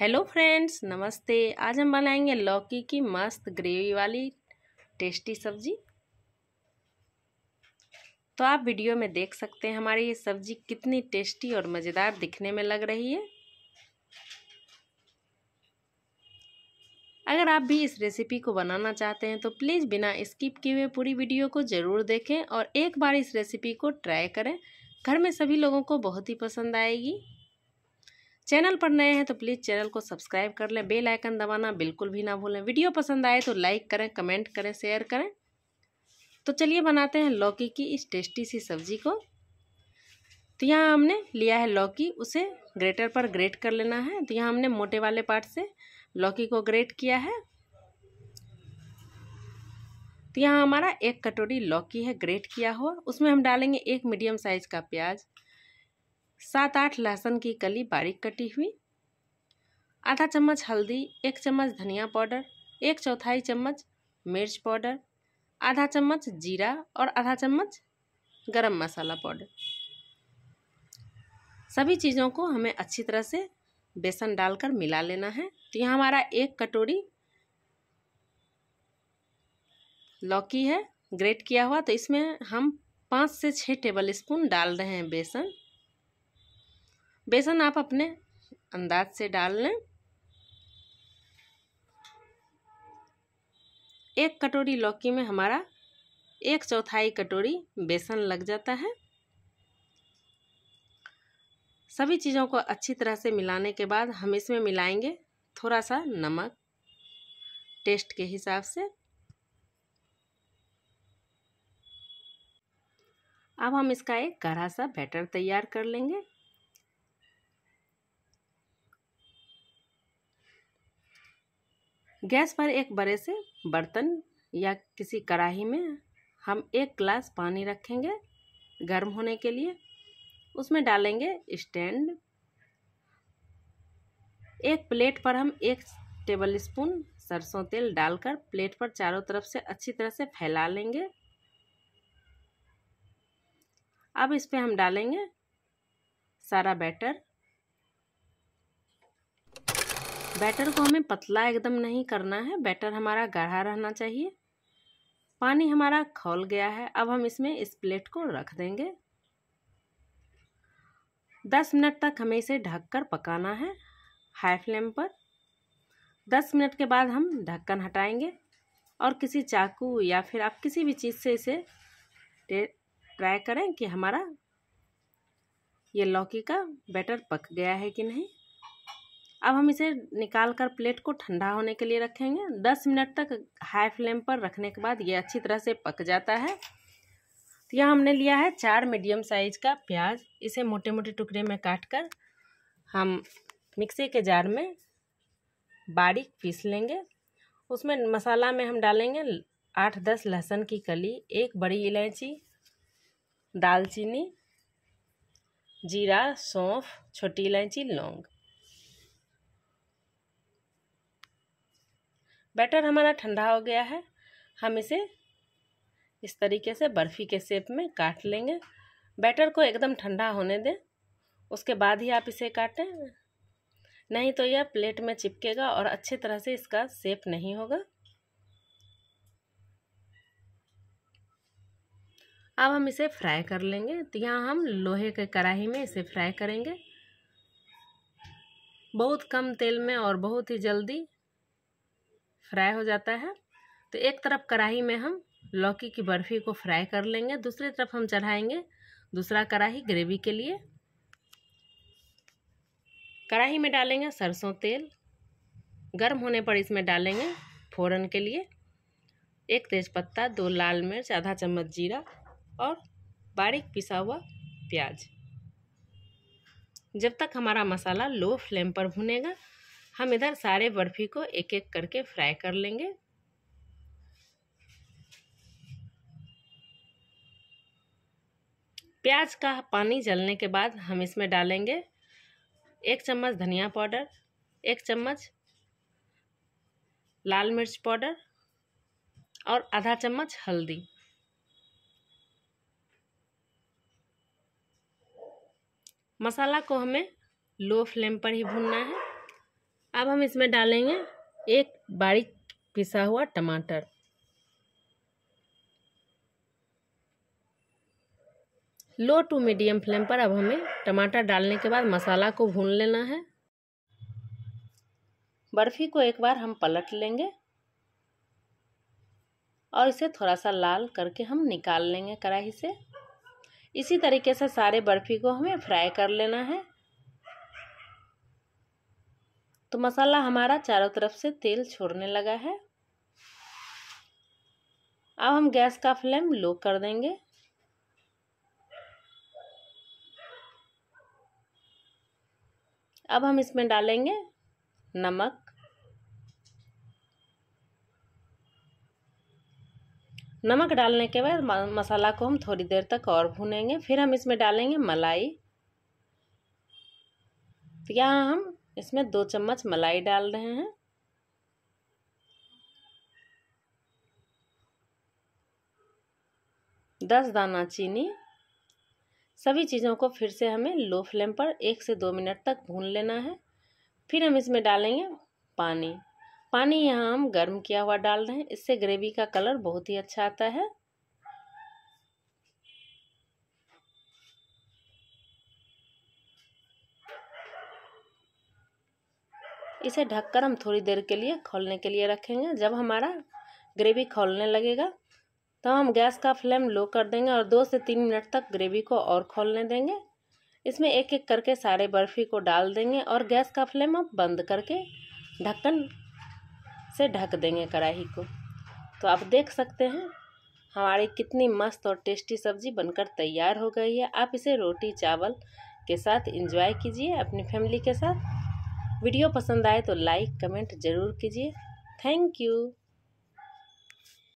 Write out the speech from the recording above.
hello friends नमस्ते आज हम बनाएंगे लौकी की मस्त ग्रेवी वाली टेस्टी सब्जी तो आप वीडियो में देख सकते हैं हमारी ये सब्जी कितनी टेस्टी और मज़ेदार दिखने में लग रही है अगर आप भी इस रेसिपी को बनाना चाहते हैं तो प्लीज़ बिना स्किप किए हुए पूरी वीडियो को ज़रूर देखें और एक बार इस रेसिपी को ट्राई करें घर में सभी लोगों को बहुत ही पसंद आएगी चैनल पर नए हैं तो प्लीज़ चैनल को सब्सक्राइब कर लें बेल आइकन दबाना बिल्कुल भी ना भूलें वीडियो पसंद आए तो लाइक करें कमेंट करें शेयर करें तो चलिए बनाते हैं लौकी की इस टेस्टी सी सब्ज़ी को तो यहाँ हमने लिया है लौकी उसे ग्रेटर पर ग्रेट कर लेना है तो यहाँ हमने मोटे वाले पार्ट से लौकी को ग्रेट किया है तो यहाँ हमारा एक कटोरी लौकी है ग्रेट किया हुआ उसमें हम डालेंगे एक मीडियम साइज़ का प्याज सात आठ लहसुन की कली बारीक कटी हुई आधा चम्मच हल्दी एक चम्मच धनिया पाउडर एक चौथाई चम्मच मिर्च पाउडर आधा चम्मच जीरा और आधा चम्मच गरम मसाला पाउडर सभी चीज़ों को हमें अच्छी तरह से बेसन डालकर मिला लेना है तो यहाँ हमारा एक कटोरी लौकी है ग्रेट किया हुआ तो इसमें हम पाँच से छः टेबल स्पून डाल रहे हैं बेसन बेसन आप अपने अंदाज से डाल लें एक कटोरी लौकी में हमारा एक चौथाई कटोरी बेसन लग जाता है सभी चीज़ों को अच्छी तरह से मिलाने के बाद हम इसमें मिलाएंगे थोड़ा सा नमक टेस्ट के हिसाब से अब हम इसका एक गाढ़ा सा बैटर तैयार कर लेंगे गैस पर एक बड़े से बर्तन या किसी कढ़ाही में हम एक गिलास पानी रखेंगे गर्म होने के लिए उसमें डालेंगे स्टैंड एक प्लेट पर हम एक टेबल स्पून सरसों तेल डालकर प्लेट पर चारों तरफ से अच्छी तरह से फैला लेंगे अब इस पर हम डालेंगे सारा बैटर बैटर को हमें पतला एकदम नहीं करना है बैटर हमारा गाढ़ा रहना चाहिए पानी हमारा खोल गया है अब हम इसमें इस प्लेट को रख देंगे दस मिनट तक हमें इसे ढककर पकाना है हाई फ्लेम पर दस मिनट के बाद हम ढक्कन हटाएंगे और किसी चाकू या फिर आप किसी भी चीज़ से इसे ट्राई करें कि हमारा ये लौकी का बैटर पक गया है कि नहीं अब हम इसे निकाल कर प्लेट को ठंडा होने के लिए रखेंगे दस मिनट तक हाई फ्लेम पर रखने के बाद ये अच्छी तरह से पक जाता है तो यह हमने लिया है चार मीडियम साइज का प्याज इसे मोटे मोटे टुकड़े में काट कर हम मिक्सी के जार में बारीक पीस लेंगे उसमें मसाला में हम डालेंगे आठ दस लहसुन की कली एक बड़ी इलायची दालचीनी जीरा सौंफ छोटी इलायची लौंग बैटर हमारा ठंडा हो गया है हम इसे इस तरीके से बर्फ़ी के शेप में काट लेंगे बैटर को एकदम ठंडा होने दें उसके बाद ही आप इसे काटें नहीं तो यह प्लेट में चिपकेगा और अच्छी तरह से इसका शेप नहीं होगा अब हम इसे फ्राई कर लेंगे तो यहाँ हम लोहे के कढ़ाई में इसे फ्राई करेंगे बहुत कम तेल में और बहुत ही जल्दी फ्राई हो जाता है तो एक तरफ कढ़ाई में हम लौकी की बर्फ़ी को फ्राई कर लेंगे दूसरी तरफ हम चढ़ाएंगे दूसरा कढ़ाई ग्रेवी के लिए कढ़ाई में डालेंगे सरसों तेल गर्म होने पर इसमें डालेंगे फोरन के लिए एक तेज़पत्ता दो लाल मिर्च आधा चम्मच जीरा और बारीक पिसा हुआ प्याज जब तक हमारा मसाला लो फ्लेम पर भुनेगा हम इधर सारे बर्फ़ी को एक एक करके फ्राई कर लेंगे प्याज का पानी जलने के बाद हम इसमें डालेंगे एक चम्मच धनिया पाउडर एक चम्मच लाल मिर्च पाउडर और आधा चम्मच हल्दी मसाला को हमें लो फ्लेम पर ही भूनना है अब हम इसमें डालेंगे एक बारीक पिसा हुआ टमाटर लो टू मीडियम फ्लेम पर अब हमें टमाटर डालने के बाद मसाला को भून लेना है बर्फ़ी को एक बार हम पलट लेंगे और इसे थोड़ा सा लाल करके हम निकाल लेंगे कढ़ाई से इसी तरीके से सारे बर्फ़ी को हमें फ्राई कर लेना है तो मसाला हमारा चारों तरफ से तेल छोड़ने लगा है अब हम गैस का फ्लेम लो कर देंगे अब हम इसमें डालेंगे नमक नमक डालने के बाद मसाला को हम थोड़ी देर तक और भूनेंगे फिर हम इसमें डालेंगे मलाई तो यहाँ हम इसमें दो चम्मच मलाई डाल रहे हैं दस दाना चीनी सभी चीज़ों को फिर से हमें लो फ्लेम पर एक से दो मिनट तक भून लेना है फिर हम इसमें डालेंगे पानी पानी यहाँ हम गर्म किया हुआ डाल रहे हैं इससे ग्रेवी का कलर बहुत ही अच्छा आता है इसे ढककर हम थोड़ी देर के लिए खोलने के लिए रखेंगे जब हमारा ग्रेवी खोलने लगेगा तो हम गैस का फ्लेम लो कर देंगे और दो से तीन मिनट तक ग्रेवी को और खोलने देंगे इसमें एक एक करके सारे बर्फ़ी को डाल देंगे और गैस का फ्लेम आप बंद करके ढक्कन से ढक देंगे कढ़ाई को तो आप देख सकते हैं हमारी कितनी मस्त और टेस्टी सब्ज़ी बनकर तैयार हो गई है आप इसे रोटी चावल के साथ इंजॉय कीजिए अपनी फैमिली के साथ वीडियो पसंद आए तो लाइक कमेंट ज़रूर कीजिए थैंक यू